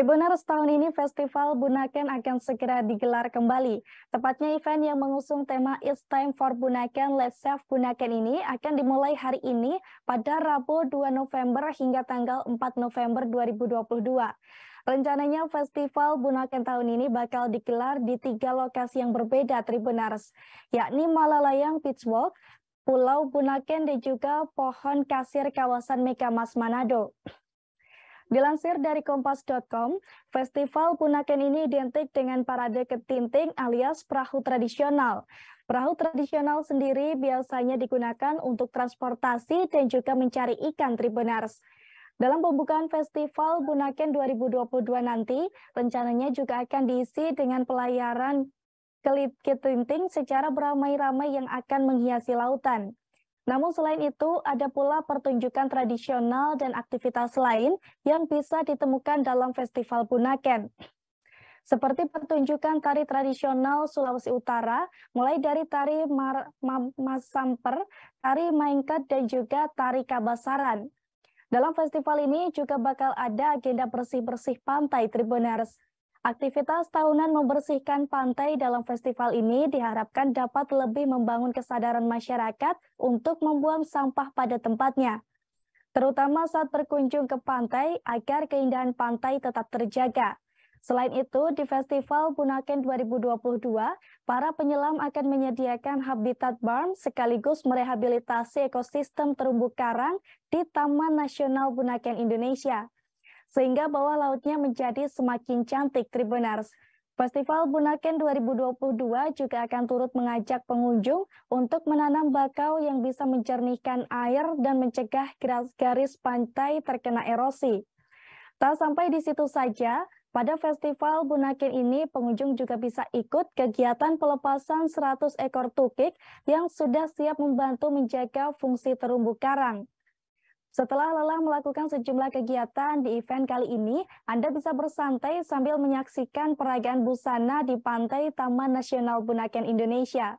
Tribuners tahun ini Festival Bunaken akan segera digelar kembali. Tepatnya event yang mengusung tema It's Time for Bunaken, Let's Save Bunaken ini akan dimulai hari ini pada Rabu 2 November hingga tanggal 4 November 2022. Rencananya festival Bunaken tahun ini bakal digelar di tiga lokasi yang berbeda Tribuners, yakni Malalayang Beach Walk, Pulau Bunaken dan juga Pohon Kasir Kawasan Mas Manado. Dilansir dari kompas.com, festival Punaken ini identik dengan parade ketinting alias perahu tradisional. Perahu tradisional sendiri biasanya digunakan untuk transportasi dan juga mencari ikan tribunars. Dalam pembukaan festival Bunaken 2022 nanti, rencananya juga akan diisi dengan pelayaran kelit ketinting secara beramai-ramai yang akan menghiasi lautan. Namun selain itu, ada pula pertunjukan tradisional dan aktivitas lain yang bisa ditemukan dalam Festival Bunaken. Seperti pertunjukan tari tradisional Sulawesi Utara, mulai dari tari Masamper, tari Maingkat, dan juga tari Kabasaran. Dalam festival ini juga bakal ada agenda bersih-bersih pantai Tribuners. Aktivitas tahunan membersihkan pantai dalam festival ini diharapkan dapat lebih membangun kesadaran masyarakat untuk membuang sampah pada tempatnya, terutama saat berkunjung ke pantai agar keindahan pantai tetap terjaga. Selain itu, di Festival Bunaken 2022, para penyelam akan menyediakan habitat barn sekaligus merehabilitasi ekosistem terumbu karang di Taman Nasional Bunaken Indonesia sehingga bawah lautnya menjadi semakin cantik Tribunars. Festival Bunaken 2022 juga akan turut mengajak pengunjung untuk menanam bakau yang bisa mencernihkan air dan mencegah garis pantai terkena erosi. Tak sampai di situ saja, pada festival Bunaken ini pengunjung juga bisa ikut kegiatan pelepasan 100 ekor tukik yang sudah siap membantu menjaga fungsi terumbu karang. Setelah lelah melakukan sejumlah kegiatan di event kali ini, Anda bisa bersantai sambil menyaksikan peragaan busana di pantai Taman Nasional Bunaken Indonesia.